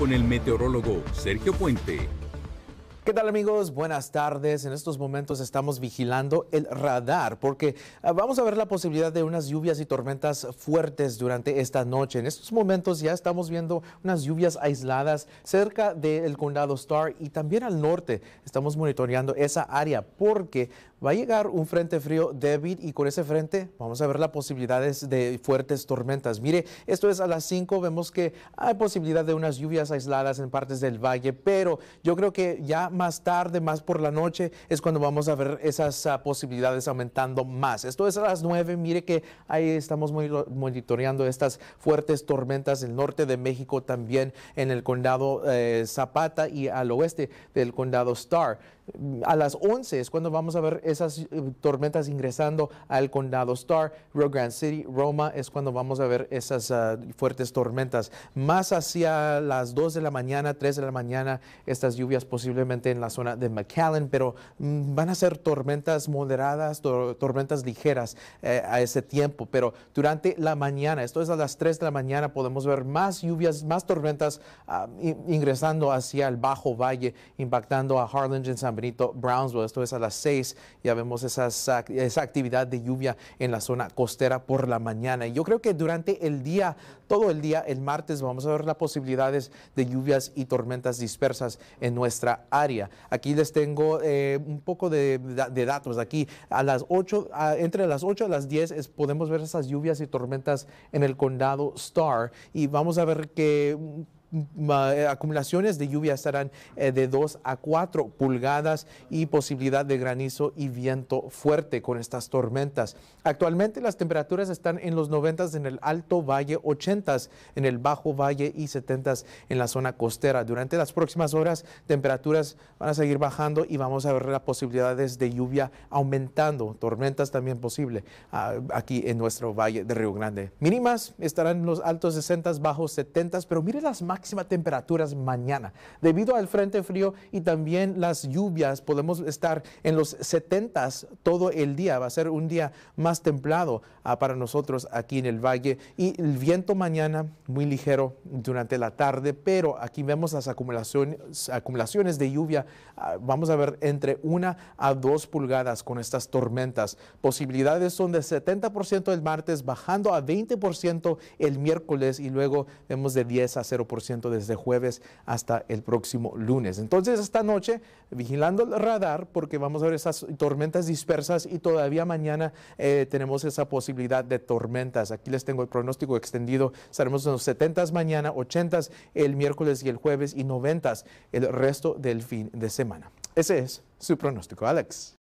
con el meteorólogo Sergio Puente. ¿Qué tal amigos? Buenas tardes. En estos momentos estamos vigilando el radar porque ah, vamos a ver la posibilidad de unas lluvias y tormentas fuertes durante esta noche. En estos momentos ya estamos viendo unas lluvias aisladas cerca del condado Star y también al norte. Estamos monitoreando esa área porque va a llegar un frente frío débil y con ese frente vamos a ver las posibilidades de fuertes tormentas. Mire, esto es a las 5. Vemos que hay posibilidad de unas lluvias aisladas en partes del valle, pero yo creo que ya más tarde, más por la noche, es cuando vamos a ver esas ah, posibilidades aumentando más. Esto es a las nueve, Mire que ahí estamos monitoreando estas fuertes tormentas del norte de México, también en el condado eh, Zapata y al oeste del condado Star. A las 11 es cuando vamos a ver esas eh, tormentas ingresando al condado Star, Rio Grande City, Roma es cuando vamos a ver esas ah, fuertes tormentas. Más hacia las 2 de la mañana, 3 de la mañana, estas lluvias posiblemente en la zona de McAllen, pero mm, van a ser tormentas moderadas, tormentas ligeras eh, a ese tiempo, pero durante la mañana, esto es a las 3 de la mañana, podemos ver más lluvias, más tormentas ah, ingresando hacia el Bajo Valle, impactando a Harlingen, San Benito, Brownsville, esto es a las 6, ya vemos esas, esa actividad de lluvia en la zona costera por la mañana. Y yo creo que durante el día, todo el día, el martes, vamos a ver las posibilidades de lluvias y tormentas dispersas en nuestra área. Aquí les tengo eh, un poco de, datos. Aquí a las 8, entre las 8 a las 10 es, podemos ver esas lluvias y tormentas en el condado Star y vamos a ver que eh, acumulaciones de lluvia estarán eh, de 2 a 4 pulgadas y posibilidad de granizo y viento fuerte con estas tormentas. Actualmente las temperaturas están en los 90 en el Alto Valle, 80 en el Bajo Valle y 70 en la zona costera. Durante las próximas horas temperaturas van a seguir bajando y vamos a ver las posibilidades de lluvia aumentando, tormentas también posible ah, aquí en nuestro Valle de Río Grande. Mínimas estarán en los altos 60, bajos 70, pero mire las máximas temperaturas mañana. Debido al frente frío y también las lluvias, podemos estar en los 70 todo el día. Va a ser un día más templado ah, para nosotros aquí en el valle. Y el viento mañana muy ligero durante la tarde, pero aquí vemos las acumulaciones, acumulaciones de lluvia. Ah, vamos a ver entre una a dos pulgadas con estas tormentas. Posibilidades son de 70% el martes, bajando a 20% el miércoles y luego vemos de 10 a 0% desde jueves hasta el próximo lunes. Entonces, esta noche, vigilando el radar, porque vamos a ver esas tormentas dispersas y todavía mañana eh, tenemos esa posibilidad de tormentas. Aquí les tengo el pronóstico extendido. Estaremos en los 70s mañana, 80s el miércoles y el jueves y 90s el resto del fin de semana. Ese es su pronóstico, Alex.